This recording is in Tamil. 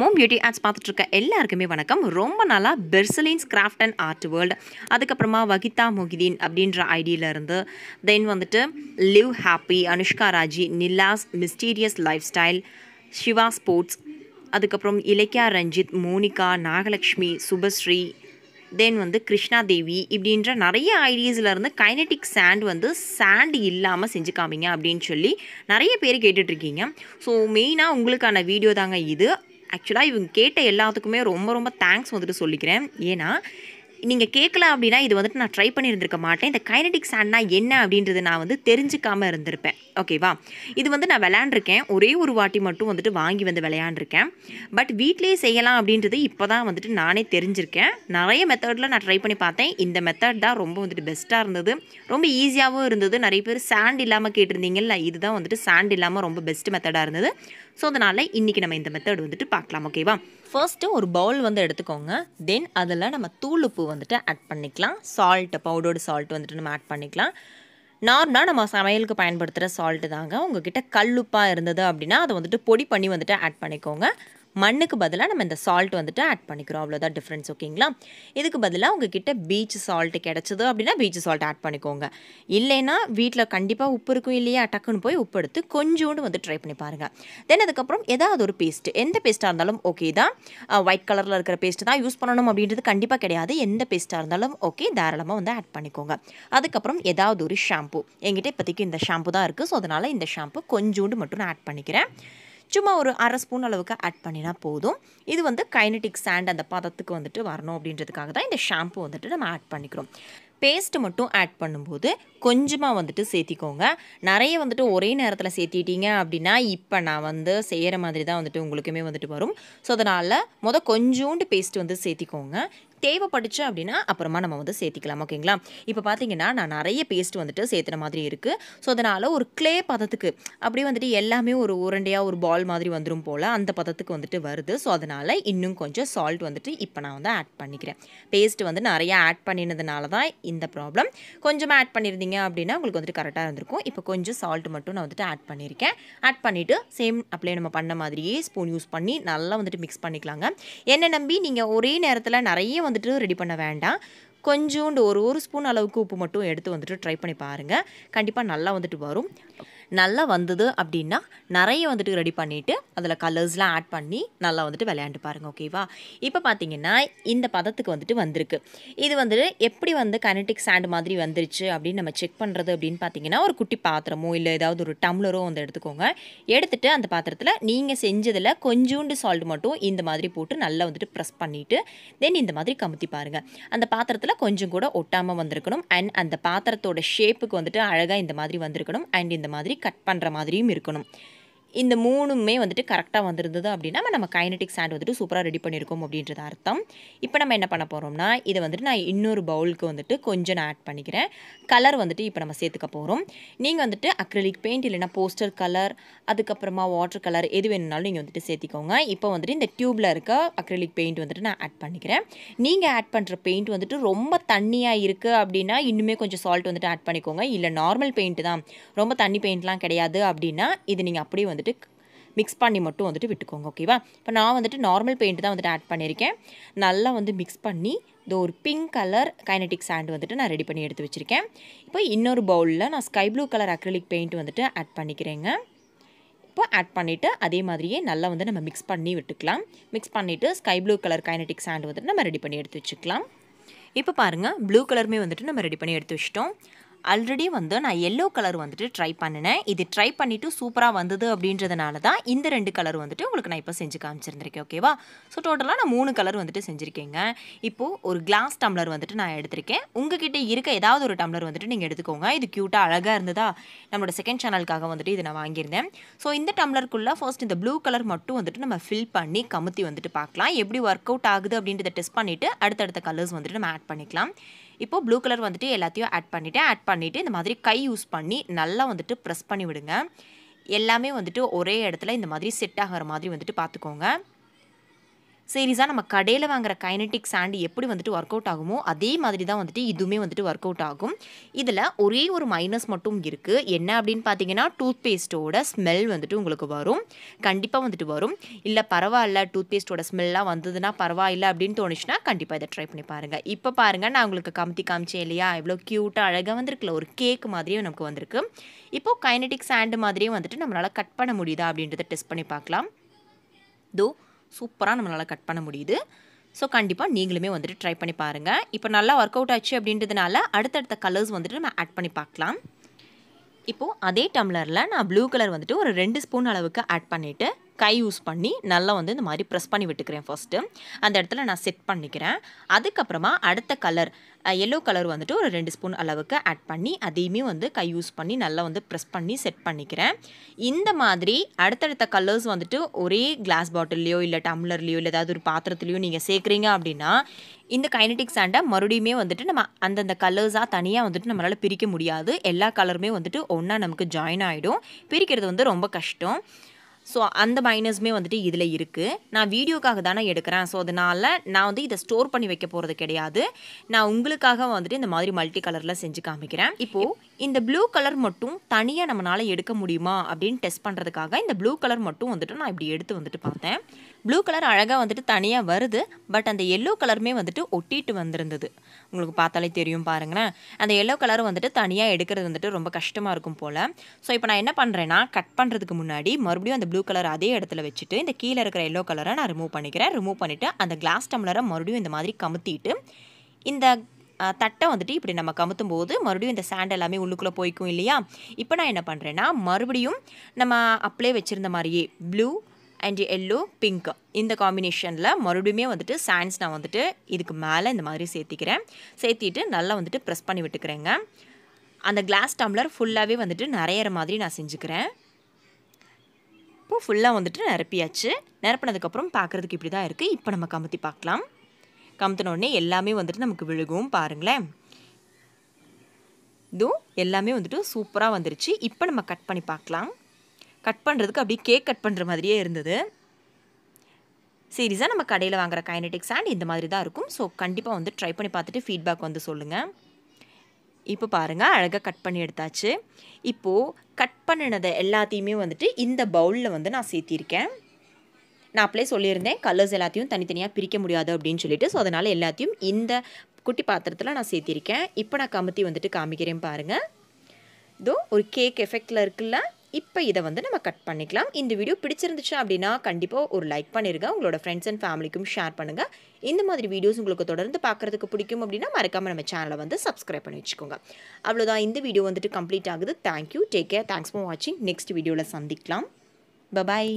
மோம் பியூட்டி ஆர்ட்ஸ் பார்த்துட்ருக்க எல்லாருக்குமே வணக்கம் ரொம்ப நாளாக பெர்சலின்ஸ் கிராஃப்ட் அண்ட் ஆர்ட் வேர்ல்டு அதுக்கப்புறமா வகிதா மொஹிதீன் அப்படின்ற ஐடியிலேருந்து தென் வந்துட்டு லிவ் ஹாப்பி அனுஷ்கா ராஜி நில்லாஸ் mysterious life style Siva sports அதுக்கப்புறம் இலக்கியா ரஞ்சித் மோனிகா நாகலக்ஷ்மி சுபஸ்ரீ தென் வந்து கிருஷ்ணா தேவி இப்படின்ற நிறைய ஐடியாஸ்லேருந்து கைனட்டிக் சாண்ட் வந்து சாண்ட் இல்லாமல் செஞ்சு காமிங்க அப்படின்னு சொல்லி நிறைய பேர் கேட்டுட்ருக்கீங்க ஸோ மெயினாக உங்களுக்கான வீடியோ தாங்க இது ஆக்சுவலாக இவங்க கேட்ட எல்லாத்துக்குமே ரொம்ப ரொம்ப தேங்க்ஸ் வந்துட்டு சொல்லிக்கிறேன் ஏன்னா நீங்கள் கேட்கல அப்படின்னா இது வந்துட்டு நான் ட்ரை பண்ணியிருந்திருக்க மாட்டேன் இந்த கைனடிக் சாண்ட்னா என்ன அப்படின்றது நான் வந்து தெரிஞ்சுக்காமல் இருந்திருப்பேன் ஓகேவா இது வந்து நான் விளையாண்டுருக்கேன் ஒரே ஒரு வாட்டி மட்டும் வந்துட்டு வாங்கி வந்து விளையாண்டுருக்கேன் பட் வீட்லேயே செய்யலாம் அப்படின்றது இப்போ தான் வந்துட்டு நானே தெரிஞ்சிருக்கேன் நிறைய மெத்தடில் நான் ட்ரை பண்ணி பார்த்தேன் இந்த மெத்தட் தான் ரொம்ப வந்துட்டு பெஸ்ட்டாக இருந்தது ரொம்ப ஈஸியாகவும் இருந்தது நிறைய பேர் சாண்ட் இல்லாமல் கேட்டிருந்தீங்கல்ல இதுதான் வந்துட்டு சாண்ட் இல்லாமல் ரொம்ப பெஸ்ட் மெத்தடாக இருந்தது ஸோ அதனால் இன்றைக்கி நம்ம இந்த மெத்தட் வந்துட்டு பார்க்கலாம் ஓகேவா ஃபர்ஸ்ட்டு ஒரு பவுல் வந்து எடுத்துக்கோங்க தென் அதில் நம்ம தூள் உப்பு வந்துட்டு ஆட் பண்ணிக்கலாம் சால்ட்டு பவுடர்டு சால்ட் வந்துட்டு நம்ம ஆட் பண்ணிக்கலாம் நார்மலாக நம்ம சமையலுக்கு பயன்படுத்துகிற சால்ட்டு தாங்க உங்ககிட்ட கல்லுப்பாக இருந்தது அப்படின்னா அதை வந்துட்டு பொடி பண்ணி வந்துட்டு ஆட் பண்ணிக்கோங்க மண்ணுக்கு பதிலாக நம்ம இந்த சால்ட் வந்துட்டு ஆட் பண்ணிக்கிறோம் அவ்வளோதான் டிஃப்ரென்ஸ் ஓகேங்களா இதுக்கு பதிலாக உங்ககிட்ட பீச் சால்ட் கிடச்சிது அப்படின்னா பீச் சால்ட் ஆட் பண்ணிக்கோங்க இல்லைன்னா வீட்டில் கண்டிப்பாக உப்பு இருக்கும் இல்லையா டக்குன்னு போய் உப்பு எடுத்து கொஞ்சோண்டு வந்து ட்ரை பண்ணி பாருங்கள் தென் அதுக்கப்புறம் ஏதாவது ஒரு பேஸ்ட்டு எந்த பேஸ்ட்டாக இருந்தாலும் ஓகே தான் ஒயிட் கலரில் இருக்கிற பேஸ்ட்டு தான் யூஸ் பண்ணணும் அப்படின்றது கண்டிப்பாக கிடையாது எந்த பேஸ்ட்டாக இருந்தாலும் ஓகே தாராளமாக வந்து ஆட் பண்ணிக்கோங்க அதுக்கப்புறம் ஏதாவது ஒரு ஷாம்பு என்கிட்ட இப்போதைக்கு இந்த ஷாம்பு தான் இருக்குது ஸோ அதனால் இந்த ஷாம்பு கொஞ்சோண்டு மட்டும் நான் ஆட் பண்ணிக்கிறேன் சும்மா ஒரு அரை ஸ்பூன் அளவுக்கு ஆட் பண்ணினா போதும் இது வந்து கைனட்டிக் சாண்ட் அந்த பதத்துக்கு வந்துட்டு வரணும் அப்படின்றதுக்காக தான் இந்த ஷாம்பு வந்துட்டு நம்ம ஆட் பண்ணிக்கிறோம் பேஸ்ட்டு மட்டும் ஆட் பண்ணும்போது கொஞ்சமாக வந்துட்டு சேர்த்திக்கோங்க நிறைய வந்துட்டு ஒரே நேரத்தில் சேர்த்திட்டீங்க அப்படின்னா இப்போ நான் வந்து செய்கிற மாதிரி தான் வந்துட்டு உங்களுக்குமே வந்துட்டு வரும் ஸோ அதனால் மொதல் கொஞ்சோண்டு பேஸ்ட் வந்து சேர்த்திக்கோங்க தேவைப்படுச்சு அப்படின்னா அப்புறமா நம்ம வந்து சேர்த்திக்கலாம் ஓகேங்களா இப்போ பார்த்தீங்கன்னா நான் நிறைய பேஸ்ட் வந்துட்டு சேர்த்துன மாதிரி இருக்குது ஸோ அதனால் ஒரு கிளே பதத்துக்கு அப்படியே வந்துட்டு எல்லாமே ஒரு உரண்டையாக ஒரு பால் மாதிரி வந்துடும் போல் அந்த பதத்துக்கு வந்துட்டு வருது ஸோ அதனால் இன்னும் கொஞ்சம் சால்ட் வந்துட்டு இப்போ நான் வந்து ஆட் பண்ணிக்கிறேன் பேஸ்ட் வந்து நிறையா ஆட் பண்ணினதுனால தான் இந்த ப்ராப்ளம் கொஞ்சமாக ஆட் பண்ணியிருந்தீங்க அப்படின்னா உங்களுக்கு வந்துட்டு கரெக்டாக இருந்திருக்கும் இப்போ கொஞ்சம் சால்ட் மட்டும் நான் வந்துட்டு ஆட் பண்ணியிருக்கேன் ஆட் பண்ணிவிட்டு சேம் அப்படியே நம்ம பண்ண மாதிரியே ஸ்பூன் யூஸ் பண்ணி நல்லா வந்துட்டு மிக்ஸ் பண்ணிக்கலாங்க என்ன நம்பி நீங்கள் ஒரே நேரத்தில் நிறைய வந்து வந்துட்டு ரெடி பண்ண வேண்டாம் கொஞ்சோண்டு ஒரு ஒரு ஸ்பூன் அளவுக்கு உப்பு மட்டும் எடுத்து வந்துட்டு ட்ரை பண்ணி பாருங்கள் கண்டிப்பாக நல்லா வந்துட்டு வரும் நல்லா வந்தது அப்படின்னா நிறைய வந்துட்டு ரெடி பண்ணிவிட்டு அதில் கலர்ஸ்லாம் ஆட் பண்ணி நல்லா வந்துட்டு விளையாண்டு பாருங்கள் ஓகேவா இப்போ பார்த்தீங்கன்னா இந்த பதத்துக்கு வந்துட்டு வந்திருக்கு இது வந்துட்டு எப்படி வந்து கனெட்டிக் சாண்ட் மாதிரி வந்துருச்சு அப்படின்னு நம்ம செக் பண்ணுறது அப்படின்னு பார்த்தீங்கன்னா ஒரு குட்டி பாத்திரமோ இல்லை ஏதாவது ஒரு டம்ளரோ வந்து எடுத்துக்கோங்க எடுத்துகிட்டு அந்த பாத்திரத்தில் நீங்கள் செஞ்சதில் கொஞ்சோண்டு சால்ட் மட்டும் இந்த மாதிரி போட்டு நல்லா வந்துட்டு ப்ரெஸ் பண்ணிவிட்டு தென் இந்த மாதிரி கமுத்தி பாருங்கள் அந்த பாத்திரத்தில் கொஞ்சம் கூட ஒட்டாமல் வந்திருக்கணும் அண்ட் அந்த பாத்திரத்தோட ஷேப்புக்கு வந்துட்டு அழகாக இந்த மாதிரி வந்திருக்கணும் அண்ட் இந்த மாதிரி கட் பண்ணுற மாதிரியும் இருக்கணும் இந்த மூணுமே வந்துட்டு கரெக்டாக வந்திருந்தது அப்படின்னா நம்ம கைனட்டிக் சாண்ட் வந்துட்டு சூப்பராக ரெடி பண்ணியிருக்கோம் அப்படின்றது அர்த்தம் இப்போ நம்ம என்ன பண்ண போகிறோம்னா இதை வந்துட்டு நான் இன்னொரு பவுலுக்கு வந்துட்டு கொஞ்சம் நான் ஆட் பண்ணிக்கிறேன் கலர் வந்துட்டு இப்போ நம்ம சேர்த்துக்க போகிறோம் நீங்கள் வந்துட்டு அக்ரலிக் பெயிண்ட் இல்லைனா போஸ்டர் கலர் அதுக்கப்புறமா வாட்டர் கலர் எது வேணும்னாலும் நீங்கள் வந்துட்டு சேர்த்திக்கோங்க இப்போ வந்துட்டு இந்த டியூப்பில் இருக்க அக்ரலிக் பெயிண்ட் வந்துட்டு நான் ஆட் பண்ணிக்கிறேன் நீங்கள் ஆட் பண்ணுற பெயிண்ட் வந்துட்டு ரொம்ப தண்ணியாக இருக்குது அப்படின்னா இன்னுமே கொஞ்சம் சால்ட் வந்துட்டு ஆட் பண்ணிக்கோங்க இல்லை நார்மல் பெயிண்ட் தான் ரொம்ப தண்ணி பெயிண்ட்லாம் கிடையாது அப்படின்னா இது நீங்கள் அப்படியே வந்துட்டு வந்துட்டு மிக்ஸ் பண்ணி மட்டும் வந்துட்டு விட்டுக்கோங்க ஓகேவா இப்போ நான் வந்துட்டு நார்மல் பெயிண்ட் தான் வந்துட்டு ஆட் பண்ணியிருக்கேன் நல்லா வந்து மிக்ஸ் பண்ணி இந்த ஒரு பிங்க் கலர் கைனடிக் சாண்ட் வந்துட்டு நான் ரெடி பண்ணி எடுத்து வச்சுருக்கேன் இப்போ இன்னொரு பவுலில் நான் sky blue colour acrylic paint வந்துட்டு ஆட் பண்ணிக்கிறேங்க இப்போ ஆட் பண்ணிவிட்டு அதே மாதிரியே நல்லா வந்து நம்ம மிக்ஸ் பண்ணி விட்டுக்கலாம் மிக்ஸ் பண்ணிவிட்டு sky blue colour kinetic sand வந்துட்டு நம்ம ரெடி பண்ணி எடுத்து வச்சுக்கலாம் இப்போ பாருங்கள் ப்ளூ கலருமே வந்துட்டு நம்ம ரெடி பண்ணி எடுத்து வச்சிட்டோம் ஆல்ரெடி வந்து நான் எல்லோ கலர் வந்துட்டு ட்ரை பண்ணினேன் இது ட்ரை பண்ணிவிட்டு சூப்பராக வந்தது அப்படின்றதுனால தான் இந்த ரெண்டு கலர் வந்துட்டு உங்களுக்கு நான் இப்போ செஞ்சு காமிச்சிருந்திருக்கேன் ஓகேவா ஸோ டோட்டலாக நான் மூணு கலர் வந்துட்டு செஞ்சுருக்கேங்க இப்போது ஒரு கிளாஸ் டம்ளர் வந்துட்டு நான் எடுத்திருக்கேன் உங்ககிட்ட இருக்க ஏதாவது ஒரு டம்ளர் வந்துட்டு நீங்கள் எடுத்துக்கோங்க இது க்யூட்டாக அழகாக இருந்ததா நம்மளோட செகண்ட் சேனலுக்காக வந்துட்டு இதை நான் வாங்கியிருந்தேன் ஸோ இந்த டம்ளருக்குள்ளே ஃபர்ஸ்ட் இந்த ப்ளூ கலர் மட்டும் வந்துட்டு நம்ம ஃபில் பண்ணி கமுத்தி வந்துட்டு பார்க்கலாம் எப்படி ஒர்க் அவுட் ஆகுது அப்படின்றத டெஸ்ட் பண்ணிவிட்டு அடுத்தடுத்த கலர்ஸ் வந்துட்டு நம்ம ஆட் பண்ணிக்கலாம் இப்போது ப்ளூ கலர் வந்துட்டு எல்லாத்தையும் ஆட் பண்ணிவிட்டேன் ஆட் பண்ணிவிட்டு இந்த மாதிரி கை யூஸ் பண்ணி நல்லா வந்துட்டு ப்ரெஸ் பண்ணி விடுங்க எல்லாமே வந்துட்டு ஒரே இடத்துல இந்த மாதிரி செட் ஆகிற மாதிரி வந்துட்டு பார்த்துக்கோங்க சீரீஸாக நம்ம கடையில் வாங்குகிற கைனட்டிக் சாண்டு எப்படி வந்துட்டு ஒர்க் அவுட் ஆகுமோ அதே மாதிரி தான் வந்துட்டு இதுவுமே வந்துட்டு ஒர்க் அவுட் ஆகும் இதில் ஒரே ஒரு மைனஸ் மட்டும் இருக்குது என்ன அப்படின்னு பார்த்தீங்கன்னா டூத் பேஸ்ட்டோட ஸ்மெல் வந்துட்டு உங்களுக்கு வரும் கண்டிப்பாக வந்துட்டு வரும் இல்லை பரவாயில்ல டூத் பேஸ்ட்டோட ஸ்மெல்லாம் வந்ததுன்னா பரவாயில்லை அப்படின்னு தோணுச்சுன்னா கண்டிப்பாக இதை ட்ரை பண்ணி பாருங்கள் இப்போ பாருங்கள் நான் உங்களுக்கு கமத்தி காமிச்சேன் இல்லையா எவ்வளோ க்யூட்டாக அழகாக வந்திருக்குல்ல ஒரு கேக் மாதிரியே நமக்கு வந்திருக்கு இப்போது கைனட்டிக் சாண்டு மாதிரியே வந்துட்டு நம்மளால் கட் பண்ண முடியுதா அப்படின்றத டெஸ்ட் பண்ணி பார்க்கலாம் தோ சூப்பராக நம்மளால் கட் பண்ண முடியுது ஸோ கண்டிப்பாக நீங்களுமே வந்துட்டு ட்ரை பண்ணி பாருங்கள் இப்போ நல்லா ஒர்க் அவுட் ஆச்சு அப்படின்றதுனால அடுத்தடுத்த கலர்ஸ் வந்துட்டு நம்ம ஆட் பண்ணி பார்க்கலாம் இப்போது அதே டம்ளரில் நான் ப்ளூ கலர் வந்துட்டு ஒரு ரெண்டு ஸ்பூன் அளவுக்கு ஆட் பண்ணிவிட்டு கை யூஸ் பண்ணி நல்லா வந்து இந்த மாதிரி ப்ரெஸ் பண்ணி விட்டுக்கிறேன் ஃபஸ்ட்டு அந்த இடத்துல நான் செட் பண்ணிக்கிறேன் அதுக்கப்புறமா அடுத்த கலர் எல்லோ கலர் வந்துட்டு ஒரு ரெண்டு ஸ்பூன் அளவுக்கு ஆட் பண்ணி அதையுமே வந்து கை யூஸ் பண்ணி நல்லா வந்து ப்ரெஸ் பண்ணி செட் பண்ணிக்கிறேன் இந்த மாதிரி அடுத்தடுத்த கலர்ஸ் வந்துட்டு ஒரே கிளாஸ் பாட்டில்லையோ இல்லை டம்ளர்லையோ இல்லை ஏதாவது ஒரு பாத்திரத்துலையோ நீங்கள் சேர்க்குறீங்க அப்படின்னா இந்த கைனடிக் சாண்டை மறுபடியுமே வந்துட்டு நம்ம அந்தந்த கலர்ஸாக தனியாக வந்துட்டு நம்மளால் பிரிக்க முடியாது எல்லா கலருமே வந்துட்டு ஒன்றா நமக்கு ஜாயின் ஆகிடும் பிரிக்கிறது வந்து ரொம்ப கஷ்டம் ஸோ அந்த மைனஸுமே வந்துட்டு இதில் இருக்குது நான் வீடியோக்காக தானே எடுக்கிறேன் ஸோ அதனால் நான் வந்து இதை ஸ்டோர் பண்ணி வைக்க போகிறது கிடையாது நான் உங்களுக்காக வந்துட்டு இந்த மாதிரி மல்டி கலரில் செஞ்சு காமிக்கிறேன் இப்போது இந்த ப்ளூ கலர் மட்டும் தனியாக நம்மளால் எடுக்க முடியுமா அப்படின்னு டெஸ்ட் பண்ணுறதுக்காக இந்த ப்ளூ கலர் மட்டும் வந்துட்டு நான் இப்படி எடுத்து வந்துட்டு பார்த்தேன் ப்ளூ கலர் அழகாக வந்துட்டு தனியாக வருது பட் அந்த எல்லோ கலருமே வந்துட்டு ஒட்டிட்டு வந்திருந்தது உங்களுக்கு பார்த்தாலே தெரியும் பாருங்களேன் அந்த எல்லோ கலர் வந்துட்டு தனியாக எடுக்கிறது வந்துட்டு ரொம்ப கஷ்டமாக இருக்கும் போல் ஸோ இப்போ நான் என்ன பண்ணுறேன்னா கட் பண்ணுறதுக்கு முன்னாடி மறுபடியும் அந்த ப்ளூ கலர் அதே இடத்துல வச்சுட்டு இந்த கீழே இருக்கிற எல்லோ கலரை நான் ரிமூவ் பண்ணிக்கிறேன் ரிமூவ் பண்ணிவிட்டு அந்த கிளாஸ் டம்ளரை மறுபடியும் இந்த மாதிரி கமுத்திட்டு இந்த தட்டை வந்துட்டு இப்படி நம்ம கமுத்தும் போது மறுபடியும் இந்த சாண்ட் எல்லாமே உள்ளுக்குள்ளே போய்க்கும் இல்லையா இப்போ நான் என்ன பண்ணுறேன்னா மறுபடியும் நம்ம அப்படியே வச்சுருந்த மாதிரியே ப்ளூ அண்ட் எல்லோ பிங்க் இந்த காம்பினேஷனில் மறுபடியுமே வந்துட்டு சாண்ட்ஸ் நான் வந்துட்டு இதுக்கு மேலே இந்த மாதிரி சேர்த்திக்கிறேன் சேர்த்திட்டு நல்லா வந்துட்டு ப்ரெஸ் பண்ணி விட்டுக்கிறேங்க அந்த கிளாஸ் டம்ளர் ஃபுல்லாகவே வந்துட்டு நிறையிற மாதிரி நான் செஞ்சுக்கிறேன் பூ ஃபுல்லாக வந்துட்டு நிரப்பியாச்சு நிரப்பினதுக்கப்புறம் பார்க்குறதுக்கு இப்படி தான் இருக்குது இப்போ நம்ம கமுத்தி பார்க்கலாம் கமுத்தினோடனே எல்லாமே வந்துட்டு நமக்கு விழுகும் பாருங்களேன் இதுவும் எல்லாமே வந்துட்டு சூப்பராக வந்துருச்சு இப்போ நம்ம கட் பண்ணி பார்க்கலாம் கட் பண்ணுறதுக்கு அப்படியே கேக் கட் பண்ணுற மாதிரியே இருந்தது சீரியஸாக நம்ம கடையில் வாங்குற கைனடிக் சாண்ட் இந்த மாதிரி தான் இருக்கும் ஸோ கண்டிப்பாக வந்து ட்ரை பண்ணி பார்த்துட்டு ஃபீட்பேக் வந்து சொல்லுங்கள் இப்போ பாருங்கள் அழகாக கட் பண்ணி எடுத்தாச்சு இப்போது கட் பண்ணினதை எல்லாத்தையுமே வந்துட்டு இந்த பவுலில் வந்து நான் சேர்த்திருக்கேன் நான் அப்படியே சொல்லியிருந்தேன் கலர்ஸ் எல்லாத்தையும் தனித்தனியாக பிரிக்க முடியாது அப்படின்னு சொல்லிட்டு ஸோ அதனால் எல்லாத்தையும் இந்த குட்டி பாத்திரத்தில் நான் சேர்த்திருக்கேன் இப்போ நான் கமுத்தி வந்துட்டு காமிக்கிறேன் பாருங்கள் இதோ ஒரு கேக் எஃபெக்டில் இருக்குல்ல இப்போ இதை வந்து நம்ம கட் பண்ணிக்கலாம் இந்த வீடியோ பிடிச்சிருந்துச்சு அப்படின்னா கண்டிப்பாக ஒரு லைக் பண்ணிடுங்க உங்களோட ஃப்ரெண்ட்ஸ் அண்ட் ஃபேமிலிக்கும் ஷேர் பண்ணுங்கள் இந்த மாதிரி வீடியோஸ் உங்களுக்கு தொடர்ந்து பார்க்குறதுக்கு பிடிக்கும் அப்படின்னா மறக்காமல் நம்ம சேனலை வந்து சப்ஸ்கிரைப் பண்ணி வச்சுக்கோங்க அவ்வளோதான் இந்த வீடியோ வந்துட்டு கம்ப்ளீட் ஆகுது thank you take care thanks for வாட்சிங் நெக்ஸ்ட் வீடியோவில் சந்திக்கலாம் பபாய்